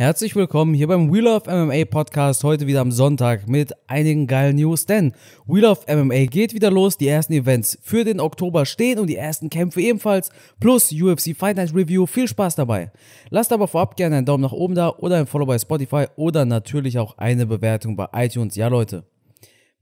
Herzlich willkommen hier beim Wheel of MMA Podcast, heute wieder am Sonntag mit einigen geilen News, denn Wheel of MMA geht wieder los, die ersten Events für den Oktober stehen und die ersten Kämpfe ebenfalls, plus UFC Fight Night Review, viel Spaß dabei. Lasst aber vorab gerne einen Daumen nach oben da oder ein Follow bei Spotify oder natürlich auch eine Bewertung bei iTunes, ja Leute.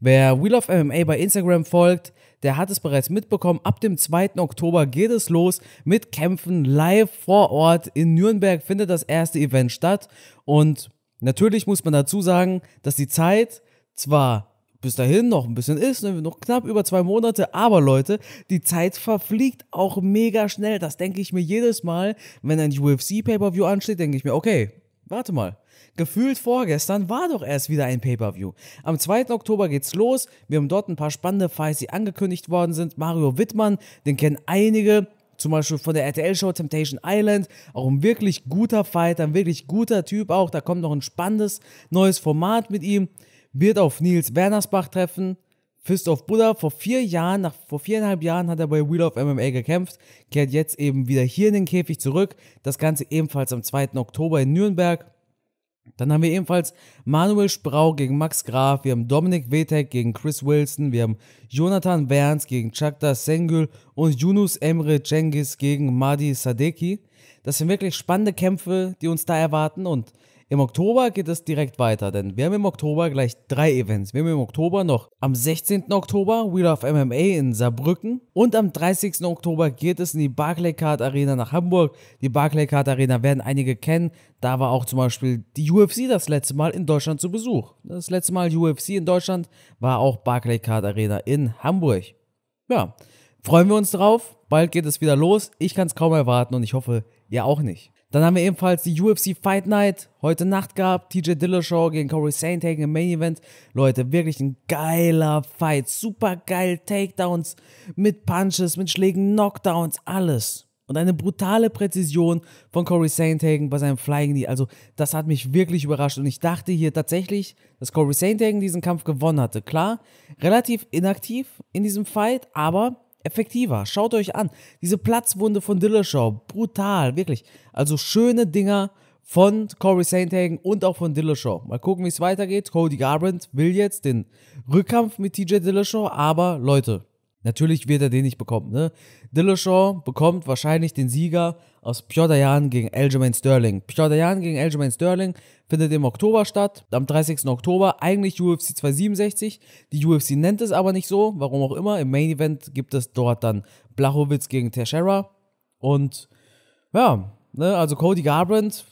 Wer Wheel of MMA bei Instagram folgt, der hat es bereits mitbekommen. Ab dem 2. Oktober geht es los mit Kämpfen live vor Ort. In Nürnberg findet das erste Event statt. Und natürlich muss man dazu sagen, dass die Zeit zwar bis dahin noch ein bisschen ist, ne, noch knapp über zwei Monate. Aber Leute, die Zeit verfliegt auch mega schnell. Das denke ich mir jedes Mal, wenn ein UFC Pay-per-View ansteht, denke ich mir, okay, Warte mal. Gefühlt vorgestern war doch erst wieder ein Pay-Per-View. Am 2. Oktober geht's los. Wir haben dort ein paar spannende Fights, die angekündigt worden sind. Mario Wittmann, den kennen einige. Zum Beispiel von der RTL-Show Temptation Island. Auch ein wirklich guter Fighter, ein wirklich guter Typ auch. Da kommt noch ein spannendes neues Format mit ihm. Wird auf Nils Wernersbach treffen. Fist of Buddha. Vor vier Jahren, nach vor viereinhalb Jahren hat er bei Wheel of MMA gekämpft, kehrt jetzt eben wieder hier in den Käfig zurück. Das Ganze ebenfalls am 2. Oktober in Nürnberg. Dann haben wir ebenfalls Manuel Sprau gegen Max Graf, wir haben Dominik Wetek gegen Chris Wilson, wir haben Jonathan Werns gegen Chakda Sengül und Yunus Emre Cengiz gegen Madi Sadeki. Das sind wirklich spannende Kämpfe, die uns da erwarten und im Oktober geht es direkt weiter, denn wir haben im Oktober gleich drei Events. Wir haben im Oktober noch am 16. Oktober Wheel of MMA in Saarbrücken und am 30. Oktober geht es in die Barclaycard Arena nach Hamburg. Die Barclaycard Arena werden einige kennen. Da war auch zum Beispiel die UFC das letzte Mal in Deutschland zu Besuch. Das letzte Mal UFC in Deutschland war auch Barclaycard Arena in Hamburg. Ja, freuen wir uns drauf. Bald geht es wieder los. Ich kann es kaum erwarten und ich hoffe, ihr auch nicht. Dann haben wir ebenfalls die UFC Fight Night heute Nacht gehabt. TJ Dillashaw gegen Corey Sandhagen im Main Event. Leute, wirklich ein geiler Fight. Super geil. Takedowns mit Punches, mit Schlägen, Knockdowns, alles. Und eine brutale Präzision von Corey Sandhagen bei seinem Flying Knee. Also, das hat mich wirklich überrascht. Und ich dachte hier tatsächlich, dass Corey Sandhagen diesen Kampf gewonnen hatte. Klar, relativ inaktiv in diesem Fight, aber effektiver. Schaut euch an. Diese Platzwunde von Dillashaw, brutal, wirklich. Also schöne Dinger von Corey Sandhagen und auch von Dillashaw. Mal gucken, wie es weitergeht. Cody Garbrandt will jetzt den Rückkampf mit TJ Dillashaw, aber Leute, Natürlich wird er den nicht bekommen. Ne? Dillashaw bekommt wahrscheinlich den Sieger aus Piotr Jan gegen Aljamain Sterling. Piotr Jan gegen Aljamain Sterling findet im Oktober statt, am 30. Oktober, eigentlich UFC 267. Die UFC nennt es aber nicht so, warum auch immer. Im Main Event gibt es dort dann Blachowitz gegen Teixeira. Und ja, ne, also Cody Garbrandt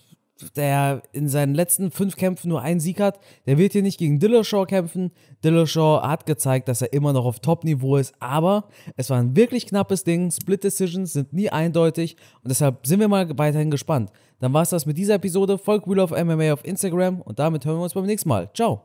der in seinen letzten fünf Kämpfen nur einen Sieg hat, der wird hier nicht gegen Dillashaw kämpfen. Dillashaw hat gezeigt, dass er immer noch auf Top-Niveau ist, aber es war ein wirklich knappes Ding. Split-Decisions sind nie eindeutig und deshalb sind wir mal weiterhin gespannt. Dann war es das mit dieser Episode. Folgt Wheel of MMA auf Instagram und damit hören wir uns beim nächsten Mal. Ciao!